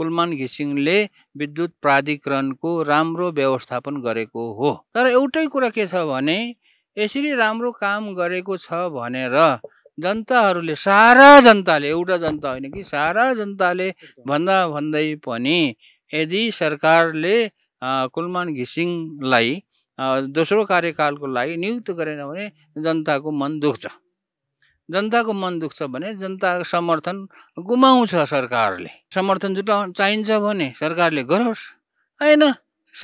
कुलमान घिसिङले विद्युत प्राधिकरणको राम्रो व्यवस्थापन गरेको हो तर एउटै कुरा के छ भने यसरी राम्रो काम गरेको छ भनेर जनताहरूले सारा जनताले एउटा जनता होइन कि सारा जनताले भन्दा भन्दै पनि यदि सरकारले कुलमान घिसिङलाई दोस्रो कार्यकालको लागि नियुक्त गरेन भने जनताको मन दुख्छ जनताको मन दुख्छ भने जनताको समर्थन गुमाउँछ सरकारले समर्थन जुटा चाहिन्छ भने सरकारले गरोस् होइन स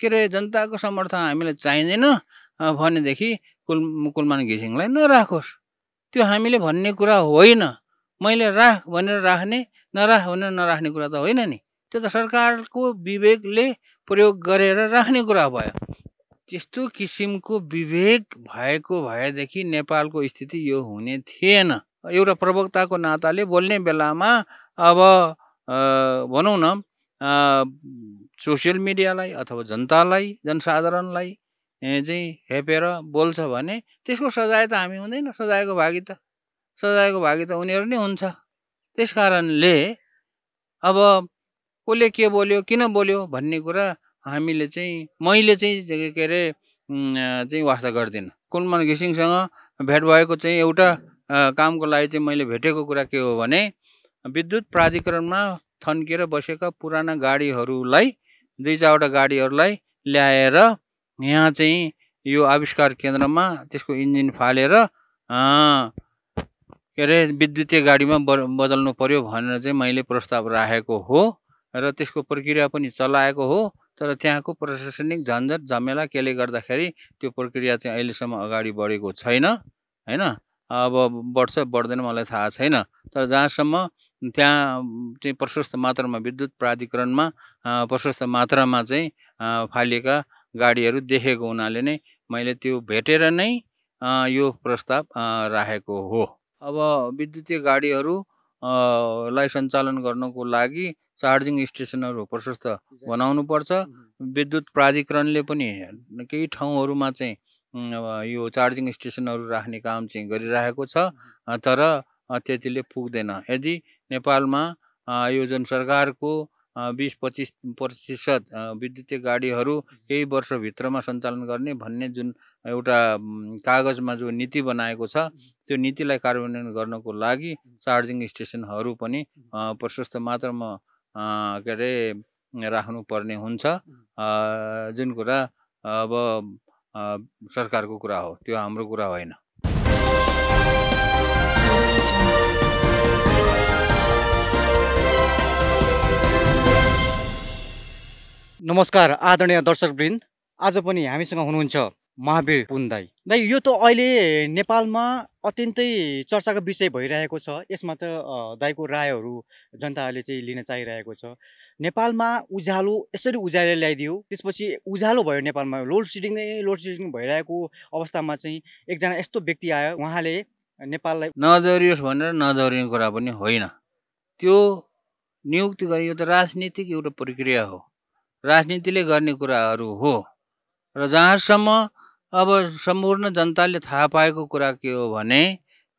के अरे जनताको समर्थन हामीलाई चाहिँदैन भनेदेखि कुल कुलमान घिसिङलाई नराखोस् त्यो हामीले भन्ने कुरा होइन मैले राख भनेर राख्ने नराख भनेर नराख्ने कुरा त होइन नि त्यो त सरकारको विवेकले प्रयोग गरेर राख्ने कुरा भयो त्यस्तो किसिमको विवेक भएको भएदेखि नेपालको स्थिति यो हुने थिएन एउटा प्रवक्ताको नाताले बोल्ने बेलामा अब भनौँ न सोसियल मिडियालाई अथवा जनतालाई जनसाधारणलाई चाहिँ हेपेर बोल्छ भने त्यसको सजाय त हामी हुँदैन सजायको भागी त सजायको भागी त उनीहरू नै हुन्छ त्यस कारणले अब कसले के बोल्यो किन बोल्यो भन्ने कुरा हामीले चाहिँ मैले चाहिँ के अरे चाहिँ वास्ता गर्दिनँ कुलमन घिसिङसँग भेट भएको चाहिँ एउटा कामको लागि चाहिँ मैले भेटेको कुरा के हो भने विद्युत प्राधिकरणमा थन्किएर बसेका पुराना गाडीहरूलाई दुई चारवटा गाडीहरूलाई ल्याएर यहाँ चाहिँ यो आविष्कार केन्द्रमा त्यसको इन्जिन फालेर के अरे विद्युतीय गाडीमा ब बदल्नु पऱ्यो भनेर चाहिँ मैले प्रस्ताव राखेको हो र त्यसको प्रक्रिया पनि चलाएको हो तर त्यहाँको प्रशासनिक झन्झट झमेला केले गर्दाखेरि त्यो प्रक्रिया चाहिँ अहिलेसम्म अगाडि बढेको छैन होइन अब बढ्छ बढ्दैन मलाई थाहा छैन तर जहाँसम्म त्यहाँ चाहिँ प्रशस्त मात्रामा विद्युत प्राधिकरणमा प्रशस्त मात्रामा चाहिँ फालिएका गाडीहरू देखेको हुनाले नै मैले त्यो भेटेर नै यो प्रस्ताव राखेको हो अब विद्युतीय गाडीहरूलाई सञ्चालन गर्नको लागि चार्जिङ स्टेसनहरू प्रशस्त बनाउनुपर्छ mm-hmm. विद्युत प्राधिकरणले पनि केही ठाउँहरूमा चाहिँ यो चार्जिङ स्टेसनहरू राख्ने काम चाहिँ गरिरहेको छ mm-hmm. तर त्यतिले पुग्दैन यदि नेपालमा यो जुन सरकारको बिस पच्चिस प्रतिशत विद्युतीय गाडीहरू mm-hmm. केही वर्षभित्रमा सञ्चालन गर्ने भन्ने जुन एउटा कागजमा जो नीति बनाएको छ त्यो नीतिलाई कार्यान्वयन गर्नको लागि चार्जिङ स्टेसनहरू पनि प्रशस्त मात्रामा के अरे राख्नुपर्ने हुन्छ जुन कुरा अब सरकारको कुरा हो त्यो हाम्रो कुरा होइन नमस्कार आदरणीय दर्शकवृन्द आज पनि हामीसँग हुनुहुन्छ महावीर पुन्दाई दाई यो त अहिले नेपालमा अत्यन्तै चर्चाको विषय भइरहेको छ यसमा त दाईको रायहरू जनताहरूले चाहिँ लिन चाहिरहेको छ नेपालमा उज्यालो यसरी उज्यालो ल्याइदियो त्यसपछि उज्यालो भयो नेपालमा लोड सेडिङ नै लोड सेडिङ भइरहेको अवस्थामा चाहिँ एकजना यस्तो व्यक्ति आयो उहाँले नेपाललाई नजरियोस् भनेर नजरिने कुरा पनि होइन त्यो नियुक्ति गर्ने यो त राजनीतिक एउटा प्रक्रिया हो राजनीतिले गर्ने कुराहरू हो र जहाँसम्म अब सम्पूर्ण जनताले थाहा पाएको कुरा के हो भने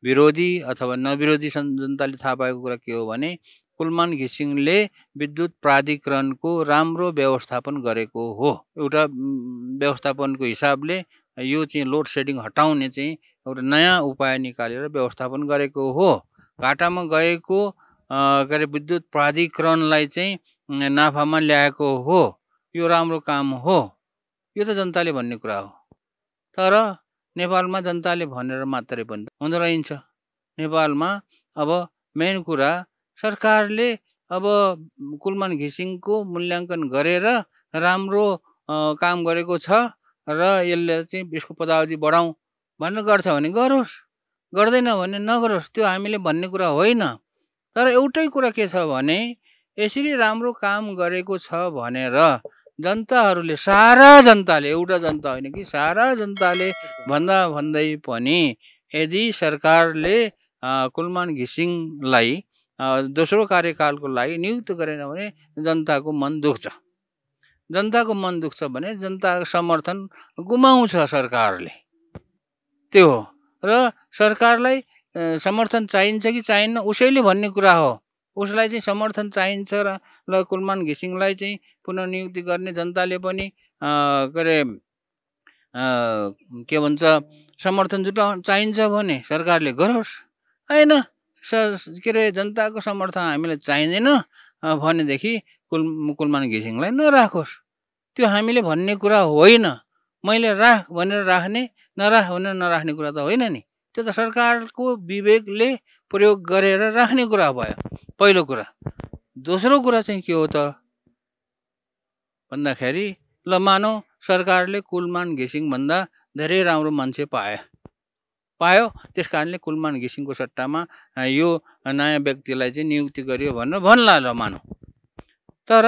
विरोधी अथवा नविरोधी जनताले थाहा पाएको कुरा के हो भने कुलमान घिसिङले विद्युत प्राधिकरणको राम्रो व्यवस्थापन गरेको हो एउटा व्यवस्थापनको हिसाबले यो चाहिँ लोड सेडिङ हटाउने चाहिँ एउटा नयाँ उपाय निकालेर व्यवस्थापन गरेको हो घाटामा गएको के अरे विद्युत प्राधिकरणलाई चाहिँ नाफामा ल्याएको हो यो राम्रो काम हो यो त जनताले भन्ने कुरा हो तर नेपालमा जनताले भनेर मात्रै पनि हुँदो रहन्छ नेपालमा अब मेन कुरा सरकारले अब कुलमान घिसिङको मूल्याङ्कन गरेर राम्रो काम गरेको छ र यसले चाहिँ यसको पदावधि बढाउँ भन्ने गर्छ भने गरोस् गर्दैन भने नगरोस् त्यो हामीले भन्ने कुरा होइन तर एउटै कुरा के छ भने यसरी राम्रो काम गरेको छ भनेर जनताहरूले सारा जनताले एउटा जनता होइन कि सारा जनताले भन्दा भन्दै पनि यदि सरकारले कुलमान घिसिङलाई दोस्रो कार्यकालको लागि नियुक्त गरेन भने जनताको मन दुख्छ जनताको मन दुख्छ भने जनताको समर्थन गुमाउँछ सरकारले त्यो हो र सरकारलाई समर्थन चाहिन्छ कि चाहिन्न उसैले भन्ने कुरा हो उसलाई चाहिँ समर्थन चाहिन्छ र ल कुलमान घिसिङलाई चाहिँ पुनर्नियुक्ति गर्ने जनताले पनि के अरे के भन्छ समर्थन जुटा चाहिन्छ भने सरकारले गरोस् होइन स के अरे जनताको समर्थन हामीलाई चाहिँदैन भनेदेखि कुल कुलमान घिसिङलाई नराखोस् त्यो हामीले भन्ने कुरा होइन मैले राख भनेर राख्ने नराख भनेर नराख्ने कुरा त होइन नि त्यो त सरकारको विवेकले प्रयोग गरेर राख्ने कुरा भयो पहिलो कुरा दोस्रो कुरा चाहिँ के हो त भन्दाखेरि ल मानौ सरकारले कुलमान घिसिङभन्दा धेरै राम्रो मान्छे पाए पायो त्यस कारणले कुलमान घिसिङको सट्टामा यो नयाँ व्यक्तिलाई चाहिँ नियुक्ति गरियो भनेर भन्ला ल मानौ तर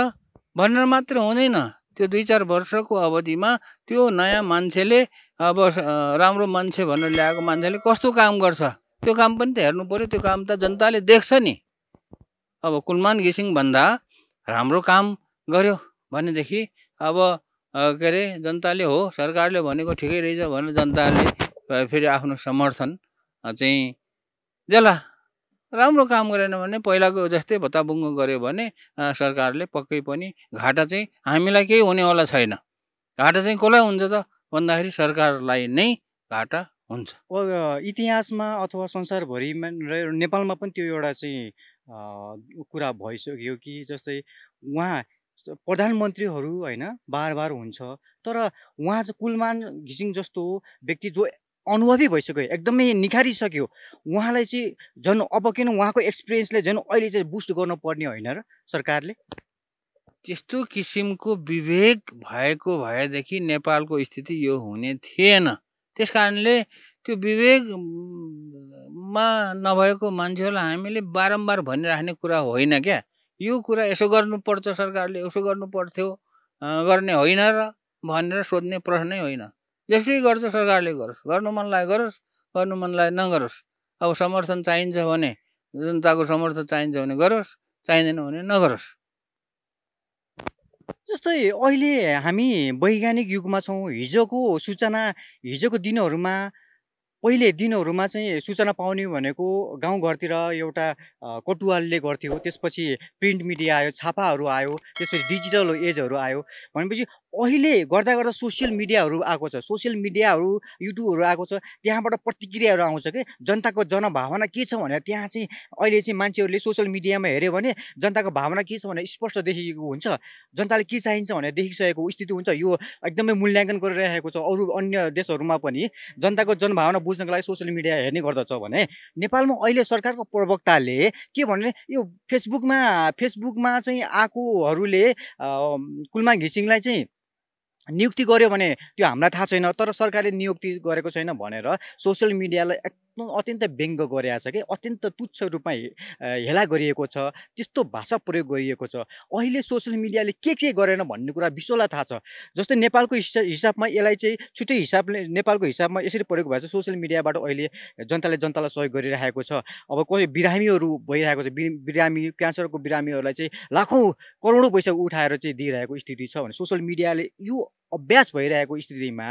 भनेर मात्र हुँदैन त्यो दुई चार वर्षको अवधिमा त्यो नयाँ मान्छेले अब राम्रो मान्छे भनेर ल्याएको मान्छेले कस्तो काम गर्छ त्यो काम पनि त हेर्नु पऱ्यो त्यो काम त जनताले देख्छ नि अब कुलमान घिसिङभन्दा राम्रो काम गर्यो भनेदेखि अब के अरे जनताले हो सरकारले भनेको ठिकै रहेछ भने जनताले फेरि आफ्नो समर्थन चाहिँ देला राम्रो काम गरेन भने पहिलाको जस्तै भत्ताबुङ्गो गऱ्यो भने सरकारले पक्कै पनि घाटा चाहिँ हामीलाई केही हुनेवाला छैन घाटा चाहिँ कसलाई हुन्छ त भन्दाखेरि सरकारलाई नै घाटा हुन्छ इतिहासमा अथवा संसारभरिमा नेपालमा पनि त्यो एउटा चाहिँ कुरा भइसक्यो कि जस्तै उहाँ प्रधानमन्त्रीहरू होइन बार बार हुन्छ तर उहाँ चाहिँ कुलमान घिसिङ जस्तो व्यक्ति जो अनुभवी भइसक्यो एकदमै निखारिसक्यो उहाँलाई चाहिँ झन् अब किन उहाँको एक्सपिरियन्सले झन् अहिले चाहिँ बुस्ट गर्नुपर्ने होइन र सरकारले त्यस्तो किसिमको विवेक भएको भएदेखि नेपालको स्थिति यो हुने थिएन त्यस कारणले त्यो विवेक रूपमा नभएको मान्छेहरूलाई हामीले बारम्बार भनिराख्ने कुरा होइन क्या यो कुरा यसो गर्नुपर्छ सरकारले यसो गर्नु पर्थ्यो गर्ने होइन र भनेर सोध्ने प्रश्नै होइन जसरी गर्छ सरकारले गरोस् गर्नु मन लाग्यो गरोस् गर्नु मन लाग्यो नगरोस् अब समर्थन चाहिन्छ भने जनताको समर्थन चाहिन्छ भने गरोस् चाहिँदैन भने नगरोस् जस्तै अहिले हामी वैज्ञानिक युगमा छौँ हिजोको सूचना हिजोको दिनहरूमा पहिले दिनहरूमा चाहिँ सूचना पाउने भनेको गाउँघरतिर एउटा कटुवालले गर्थ्यो त्यसपछि प्रिन्ट मिडिया आयो छापाहरू आयो त्यसपछि डिजिटल एजहरू आयो भनेपछि अहिले गर्दा गर्दा सोसियल मिडियाहरू आएको छ सोसियल मिडियाहरू युट्युबहरू आएको छ त्यहाँबाट प्रतिक्रियाहरू आउँछ कि जनताको जनभावना के छ भनेर त्यहाँ चाहिँ अहिले चाहिँ मान्छेहरूले सोसियल मिडियामा हेऱ्यो भने जनताको भावना के छ भनेर स्पष्ट देखिएको हुन्छ जनताले के चाहिन्छ भनेर देखिसकेको स्थिति हुन्छ यो एकदमै मूल्याङ्कन गरिरहेको छ अरू अन्य देशहरूमा पनि जनताको जनभावना बुझ्नको लागि सोसियल मिडिया हेर्ने गर्दछ भने नेपालमा अहिले सरकारको प्रवक्ताले के भने यो फेसबुकमा फेसबुकमा चाहिँ आएकोहरूले कुलमा घिसिङलाई चाहिँ नियुक्ति गर्यो भने त्यो हामीलाई थाहा छैन तर सरकारले नियुक्ति गरेको छैन भनेर सोसियल मिडियालाई अत्यन्त व्यङ्ग गरिरहेको छ कि अत्यन्त तुच्छ रूपमा हेला गरिएको छ त्यस्तो भाषा प्रयोग गरिएको छ अहिले सोसियल मिडियाले के के गरेन भन्ने कुरा विश्वलाई थाहा छ जस्तै नेपालको हिसाबमा यसलाई चाहिँ छुट्टै हिसाबले नेपालको हिसाबमा यसरी प्रयोग भएको छ सोसियल मिडियाबाट अहिले जनताले जनतालाई सहयोग गरिरहेको छ अब कोही बिरामीहरू भइरहेको छ बिरामी क्यान्सरको बिरामीहरूलाई चाहिँ लाखौँ करोडौँ पैसा उठाएर चाहिँ दिइरहेको स्थिति छ भने सोसियल मिडियाले यो अभ्यास भइरहेको स्थितिमा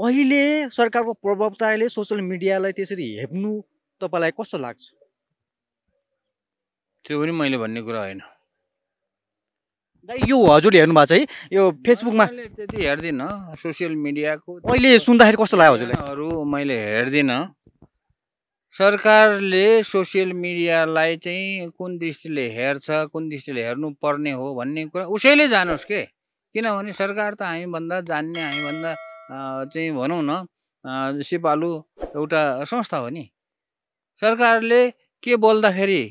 अहिले सरकारको प्रभावताले सोसियल मिडियालाई त्यसरी हेप्नु तपाईँलाई कस्तो लाग्छ त्यो पनि मैले भन्ने कुरा होइन यो हजुरले हेर्नु भएको छ है यो फेसबुकमा त्यति हेर्दिनँ सोसियल मिडियाको अहिले सुन्दाखेरि कस्तो लाग्यो अरू मैले हेर्दिनँ सरकारले सोसियल मिडियालाई चाहिँ कुन दृष्टिले हेर्छ कुन दृष्टिले हेर्नुपर्ने हो भन्ने कुरा उसैले जानुहोस् के किनभने सरकार त हामीभन्दा जान्ने हामीभन्दा चाहिँ भनौँ न सिपालु एउटा संस्था हो नि सरकारले के बोल्दाखेरि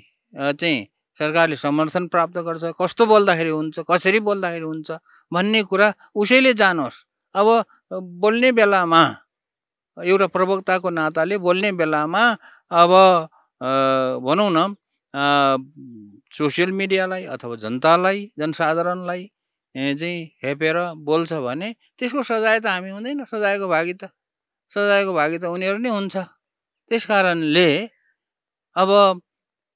चाहिँ सरकारले समर्थन प्राप्त गर्छ कस्तो बोल्दाखेरि हुन्छ कसरी बोल्दाखेरि हुन्छ भन्ने कुरा उसैले जानोस् अब बोल्ने बेलामा एउटा प्रवक्ताको नाताले बोल्ने बेलामा अब भनौँ न सोसियल मिडियालाई अथवा जनतालाई जनसाधारणलाई चाहिँ हेपेर बोल्छ भने त्यसको सजाय त हामी हुँदैन सजायको भागी त सजायको भागी त उनीहरू नै हुन्छ त्यस कारणले अब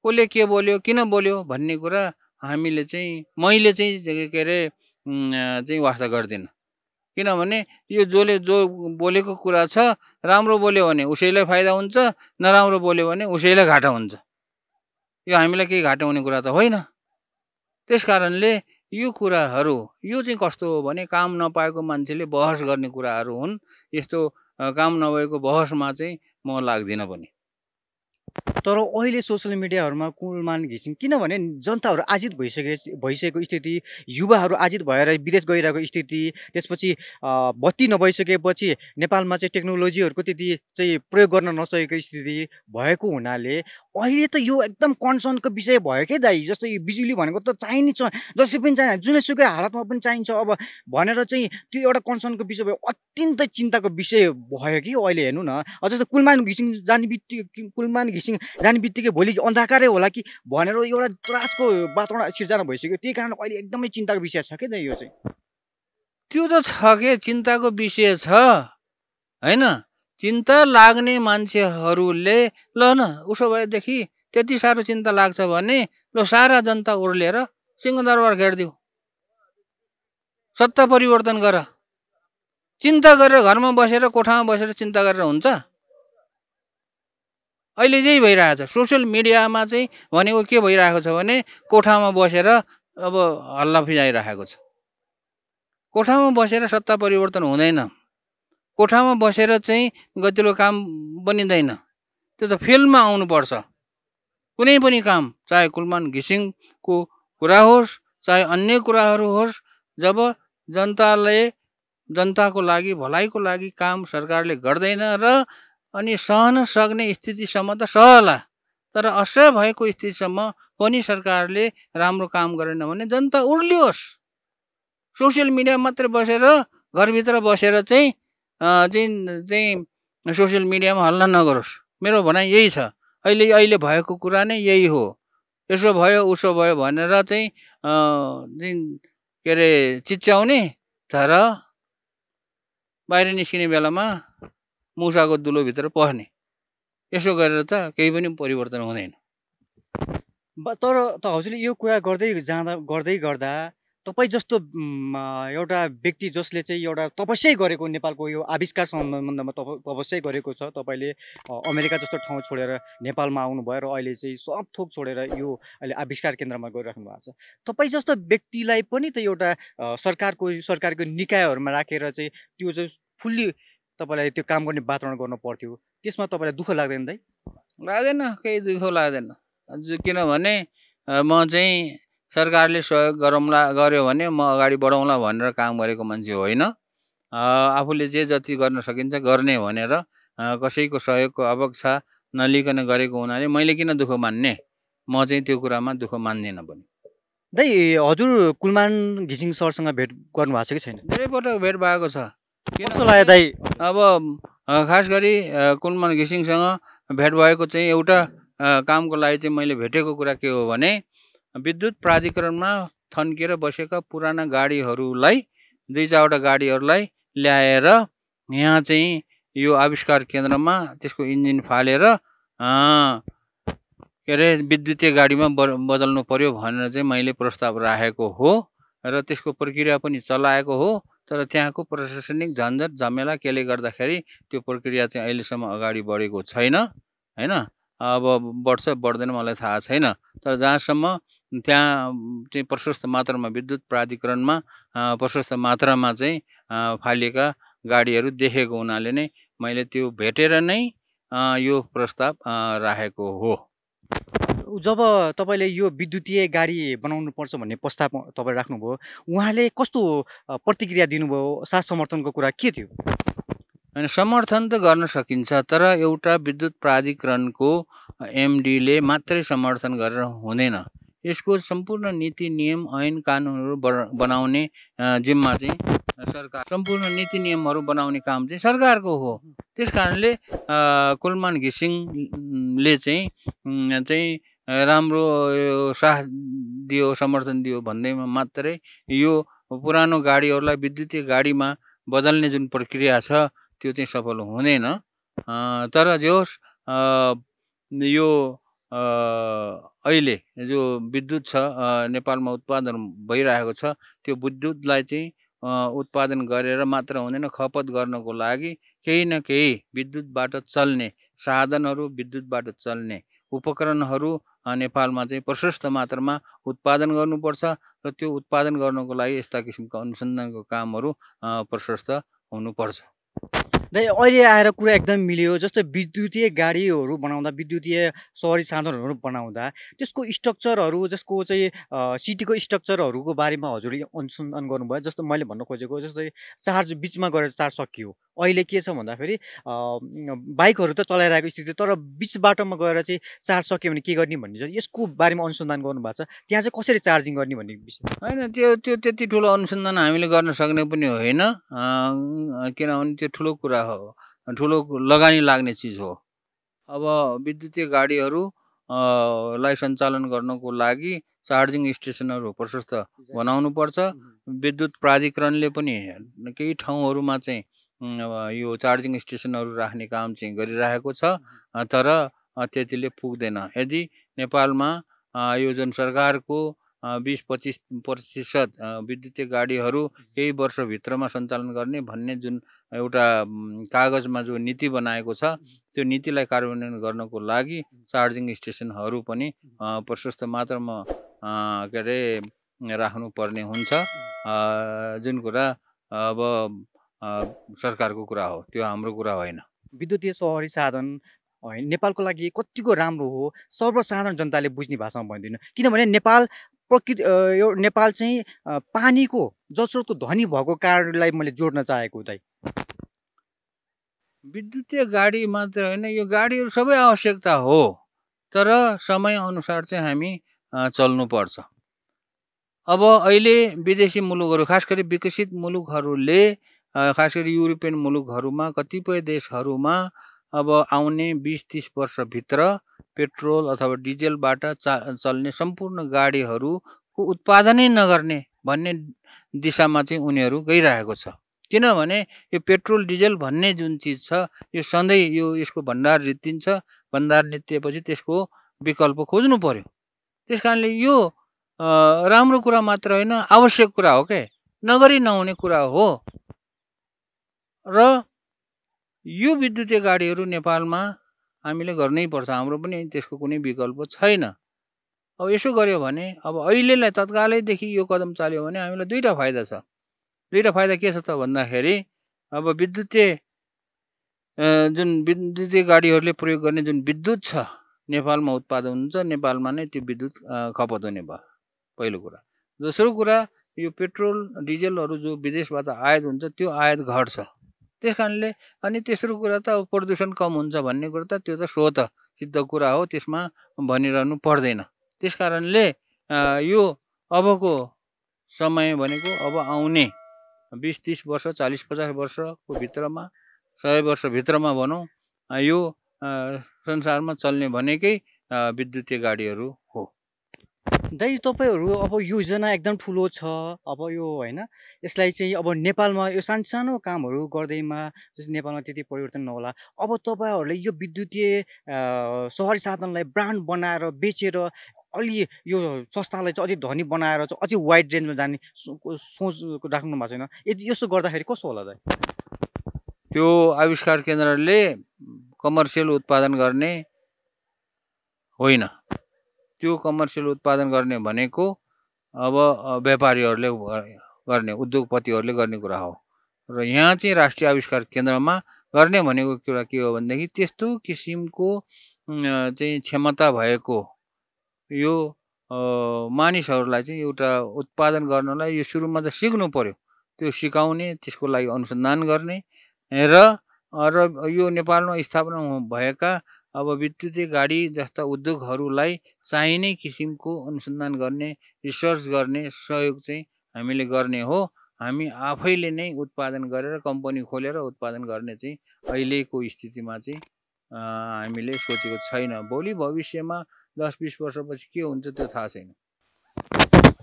कसले के बोल्यो किन बोल्यो भन्ने कुरा हामीले चाहिँ मैले चाहिँ के अरे चाहिँ वास्ता गर्दिनँ किनभने यो जसले जो बोलेको कुरा छ राम्रो बोल्यो भने उसैलाई फाइदा हुन्छ नराम्रो बोल्यो भने उसैलाई घाटा हुन्छ यो हामीलाई केही घाटा हुने कुरा त होइन त्यस कारणले यो कुराहरू यो चाहिँ कस्तो हो भने काम नपाएको मान्छेले बहस गर्ने कुराहरू हुन् यस्तो काम नभएको बहसमा चाहिँ म लाग्दिनँ पनि तर अहिले सोसियल मिडियाहरूमा कुलमान घिसिङ किनभने जनताहरू आजित भइसके भइसकेको स्थिति युवाहरू आजित भएर विदेश गइरहेको स्थिति त्यसपछि बत्ती नभइसकेपछि नेपालमा चाहिँ टेक्नोलोजीहरूको त्यति चाहिँ प्रयोग गर्न नसकेको स्थिति भएको हुनाले अहिले त यो एकदम कन्सर्नको विषय भयो क्या दाइ जस्तो यो बिजुली भनेको त चाहिने छ जसै पनि चाहिँ जुनैसुकै हालतमा पनि चाहिन्छ अब भनेर चाहिँ त्यो एउटा कन्सर्नको विषय भयो अत्यन्तै चिन्ताको विषय भयो कि अहिले हेर्नु न जस्तो कुलमान घिसिङ जाने बित्तिकै कुलमान घिसिङ जाने बित्तिकै भोलि अन्धकारै होला कि भनेर एउटा त्रासको वातावरण सिर्जना भइसक्यो त्यही कारण अहिले एकदमै चिन्ताको विषय छ कि त यो चाहिँ त्यो त छ के चिन्ताको विषय छ होइन चिन्ता लाग्ने मान्छेहरूले ल न उसो भएदेखि त्यति साह्रो चिन्ता लाग्छ भने ल सारा जनता ओर्लिएर सिंहदरबार घेडिदिऊ सत्ता परिवर्तन गर चिन्ता गरेर घरमा बसेर कोठामा बसेर चिन्ता गरेर हुन्छ अहिले यही भइरहेको छ सोसियल मिडियामा चाहिँ भनेको के भइरहेको छ भने कोठामा बसेर अब हल्ला फिजाइरहेको छ कोठामा बसेर सत्ता परिवर्तन हुँदैन कोठामा बसेर चाहिँ गतिलो काम बनिँदैन त्यो त फिल्डमा आउनुपर्छ कुनै पनि काम चाहे कुलमान घिसिङको कुरा होस् चाहे अन्य कुराहरू होस् जब जनताले जनताको लागि भलाइको लागि काम सरकारले गर्दैन र अनि सहन सक्ने स्थितिसम्म त सहला तर असह्य भएको स्थितिसम्म पनि सरकारले राम्रो काम गरेन भने जनता उर्लियोस् सोसियल मिडिया मात्रै बसेर घरभित्र बसेर चाहिँ चाहिँ चाहिँ सोसियल मिडियामा हल्ला नगरोस् मेरो भनाइ यही छ अहिले अहिले भएको कुरा नै यही हो यसो भयो उसो भयो भनेर चाहिँ जुन के अरे चिच्याउने तर बाहिर निस्किने बेलामा मुसाको दुलोभित्र पर्ने यसो गरेर त केही पनि परिवर्तन हुँदैन तर त हजुरले यो कुरा गर्दै जाँदा गर्दै गर्दा तपाईँ जस्तो एउटा व्यक्ति जसले चाहिँ एउटा तपस्यै गरेको नेपालको यो आविष्कार सम्बन्धमा तप तपस्यै गरेको छ तपाईँले अमेरिका जस्तो ठाउँ छोडेर नेपालमा आउनुभयो र अहिले चाहिँ सब थोक छोडेर यो अहिले आविष्कार केन्द्रमा गरिराख्नु भएको छ तपाईँ जस्तो व्यक्तिलाई पनि त एउटा सरकारको सरकारको निकायहरूमा राखेर चाहिँ त्यो चाहिँ फुल्ली तपाईँलाई त्यो काम गर्ने वातावरण गर्नु पर्थ्यो त्यसमा तपाईँलाई दुःख लाग्दैन दाइ लाग्दैन केही दुःख लाग्दैन किनभने म चाहिँ सरकारले सहयोग गरौँला गऱ्यो भने म अगाडि बढाउँला भनेर काम गरेको मान्छे होइन आफूले जे जति गर्न सकिन्छ गर्ने भनेर कसैको सहयोगको अपेक्षा नलिकन गरेको हुनाले मैले किन दुःख मान्ने म चाहिँ त्यो कुरामा दुःख मान्दिनँ पनि दाइ हजुर कुलमान घिसिङ सरसँग भेट गर्नु भएको छ कि छैन धेरैपटक भेट भएको छ कस्तो लाग्यो दाइ अब खास गरी कुलमन घिसिङसँग भेट भएको चाहिँ एउटा कामको लागि चाहिँ मैले भेटेको कुरा के हो भने विद्युत प्राधिकरणमा थन्किएर बसेका पुराना गाडीहरूलाई दुई चारवटा गाडीहरूलाई ल्याएर यहाँ चाहिँ यो आविष्कार केन्द्रमा त्यसको इन्जिन फालेर के अरे विद्युतीय गाडीमा ब बदल्नु पऱ्यो भनेर चाहिँ मैले प्रस्ताव राखेको हो र त्यसको प्रक्रिया पनि चलाएको हो तर त्यहाँको प्रशासनिक झन्झट झमेला केले गर्दाखेरि त्यो प्रक्रिया चाहिँ अहिलेसम्म अगाडि बढेको छैन होइन अब बढ्छ बढ्दैन मलाई थाहा छैन तर जहाँसम्म त्यहाँ चाहिँ प्रशस्त मात्रामा विद्युत प्राधिकरणमा प्रशस्त मात्रामा चाहिँ फालिएका गाडीहरू देखेको हुनाले नै मैले त्यो भेटेर नै यो प्रस्ताव राखेको हो जब तपाईँले यो विद्युतीय गाडी बनाउनु पर्छ भन्ने प्रस्ताव तपाईँ राख्नुभयो उहाँले कस्तो प्रतिक्रिया दिनुभयो साथ समर्थनको कुरा के थियो होइन समर्थन त गर्न सकिन्छ तर एउटा विद्युत प्राधिकरणको एमडीले मात्रै समर्थन गरेर हुँदैन यसको सम्पूर्ण नीति नियम ऐन कानुनहरू बनाउने जिम्मा चाहिँ सरकार सम्पूर्ण नीति नियमहरू बनाउने काम चाहिँ सरकारको हो त्यस कारणले कुलमान घिसिङले चाहिँ चाहिँ राम्रो यो साथ दियो समर्थन दियो भन्दैमा मात्रै यो पुरानो गाडीहरूलाई विद्युतीय गाडीमा बदल्ने जुन प्रक्रिया छ त्यो चाहिँ सफल हुँदैन तर जे होस् यो अहिले जो विद्युत छ नेपालमा उत्पादन भइरहेको छ त्यो विद्युतलाई चाहिँ उत्पादन गरेर मात्र हुँदैन खपत गर्नको लागि केही न केही विद्युतबाट चल्ने साधनहरू विद्युतबाट चल्ने उपकरणहरू नेपालमा चाहिँ प्रशस्त मात्रामा उत्पादन गर्नुपर्छ र त्यो उत्पादन गर्नको लागि यस्ता किसिमका अनुसन्धानको कामहरू प्रशस्त हुनुपर्छ र अहिले आएर कुरा एकदम मिल्यो जस्तै विद्युतीय गाडीहरू बनाउँदा विद्युतीय सहरी साधनहरू बनाउँदा त्यसको स्ट्रक्चरहरू जसको चाहिँ सिटीको स्ट्रक्चरहरूको बारेमा हजुरले अनुसन्धान गर्नुभयो जस्तो मैले भन्न खोजेको जस्तै चार्ज बिचमा गएर चार्ज सकियो अहिले के छ भन्दाखेरि बाइकहरू त चलाइरहेको स्थिति तर बिच बाटोमा गएर चाहिँ चार्ज सक्यो भने के गर्ने भन्ने छ यसको बारेमा अनुसन्धान गर्नुभएको छ त्यहाँ चाहिँ कसरी चार्जिङ गर्ने भन्ने विषय होइन त्यो त्यो त्यति ठुलो अनुसन्धान हामीले गर्न सक्ने पनि होइन किनभने त्यो ठुलो कुरा हो ठुलो लगानी लाग्ने चिज हो अब विद्युतीय गाडीहरू लाई सञ्चालन गर्नको लागि चार्जिङ स्टेसनहरू प्रशस्त बनाउनुपर्छ विद्युत प्राधिकरणले पनि केही ठाउँहरूमा चाहिँ यो चार्जिङ स्टेसनहरू राख्ने काम चाहिँ गरिरहेको छ तर त्यतिले पुग्दैन यदि नेपालमा यो जुन सरकारको बिस पच्चिस प्रतिशत विद्युतीय गाडीहरू केही वर्षभित्रमा सञ्चालन गर्ने भन्ने जुन एउटा कागजमा जो नीति बनाएको छ त्यो नीतिलाई कार्यान्वयन गर्नको लागि चार्जिङ स्टेसनहरू पनि प्रशस्त मात्रामा के अरे राख्नुपर्ने हुन्छ जुन कुरा अब सरकारको कुरा हो त्यो हाम्रो कुरा होइन विद्युतीय सहरी साधन नेपालको लागि कतिको राम्रो हो सर्वसाधारण जनताले बुझ्ने भाषामा भनिदिनु किनभने नेपाल प्रकृति यो नेपाल चाहिँ पानीको जसोको धनी भएको कारणलाई मैले जोड्न चाहेको उतै विद्युतीय गाडी मात्र होइन यो गाडीहरू सबै आवश्यकता हो तर समयअनुसार चाहिँ हामी चल्नुपर्छ अब अहिले विदेशी मुलुकहरू खास गरी विकसित मुलुकहरूले खास गरी युरोपियन मुलुकहरूमा कतिपय देशहरूमा अब आउने बिस तिस वर्षभित्र पेट्रोल अथवा डिजेलबाट चा चल्ने सम्पूर्ण गाडीहरूको उत्पादनै नगर्ने भन्ने दिशामा चाहिँ उनीहरू गइरहेको छ किनभने यो पेट्रोल डिजेल भन्ने जुन चिज छ यो सधैँ यो यसको भण्डार रित्तिन्छ भण्डार नितिएपछि त्यसको विकल्प खोज्नु पर्यो त्यस कारणले यो राम्रो कुरा मात्र होइन आवश्यक कुरा हो के नगरी नहुने कुरा हो र यो विद्युतीय गाडीहरू नेपालमा हामीले गर्नै पर्छ हाम्रो पनि त्यसको कुनै विकल्प छैन अब यसो गऱ्यो भने अब अहिलेलाई तत्कालैदेखि यो कदम चाल्यो भने हामीलाई दुईवटा फाइदा छ दुईवटा फाइदा के छ त भन्दाखेरि अब विद्युतीय जुन विद्युतीय गाडीहरूले प्रयोग गर्ने जुन विद्युत छ नेपालमा उत्पादन हुन्छ नेपालमा नै त्यो विद्युत खपत हुने भयो पहिलो कुरा दोस्रो कुरा यो पेट्रोल डिजलहरू जो विदेशबाट आयात हुन्छ त्यो आयात घट्छ त्यस कारणले अनि तेस्रो कुरा त प्रदूषण कम हुन्छ भन्ने कुरो त त्यो त स्वत सिद्ध कुरा हो त्यसमा भनिरहनु पर्दैन त्यस कारणले यो अबको समय भनेको अब आउने बिस तिस वर्ष चालिस पचास वर्षको भित्रमा सय वर्षभित्रमा भनौँ यो संसारमा चल्ने भनेकै विद्युतीय गाडीहरू हो दाइ तपाईँहरू अब योजना एकदम ठुलो छ अब यो होइन यसलाई चाहिँ अब नेपालमा यो सानो सानो कामहरू गर्दैमा जस्तै नेपालमा त्यति परिवर्तन नहोला अब तपाईँहरूले यो विद्युतीय सहरी साधनलाई ब्रान्ड बनाएर बेचेर अलि यो संस्थालाई चाहिँ अझै धनी बनाएर चाहिँ अझै वाइड रेन्जमा जाने सोच राख्नु भएको छैन यदि यसो गर्दाखेरि कस्तो होला दाइ त्यो आविष्कार केन्द्रले कमर्सियल उत्पादन गर्ने होइन त्यो कमर्सियल उत्पादन गर्ने भनेको अब व्यापारीहरूले गर्ने उद्योगपतिहरूले गर्ने कुरा हो र यहाँ चाहिँ राष्ट्रिय आविष्कार केन्द्रमा गर्ने भनेको कुरा के हो भनेदेखि त्यस्तो किसिमको चाहिँ क्षमता भएको यो मानिसहरूलाई चाहिँ एउटा उत्पादन गर्नलाई यो सुरुमा त सिक्नु पऱ्यो त्यो सिकाउने त्यसको लागि अनुसन्धान गर्ने र र यो नेपालमा स्थापना भएका अब विद्युतीय गाडी जस्ता उद्योगहरूलाई चाहिने किसिमको अनुसन्धान गर्ने रिसर्च गर्ने सहयोग चाहिँ हामीले गर्ने हो हामी आफैले नै उत्पादन गरेर कम्पनी खोलेर उत्पादन गर्ने चाहिँ अहिलेको स्थितिमा चाहिँ हामीले सोचेको छैन भोलि भविष्यमा दस बिस वर्षपछि के हुन्छ त्यो थाहा छैन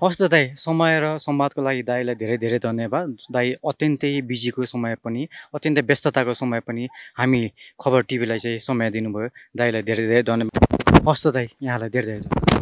हस् त दाई समय र संवादको लागि दाईलाई धेरै धेरै धन्यवाद दाई अत्यन्तै बिजीको समय पनि अत्यन्तै व्यस्तताको समय पनि हामी खबर टिभीलाई चाहिँ समय दिनुभयो दाईलाई धेरै धेरै धन्यवाद हस् त दाई यहाँलाई धेरै धेरै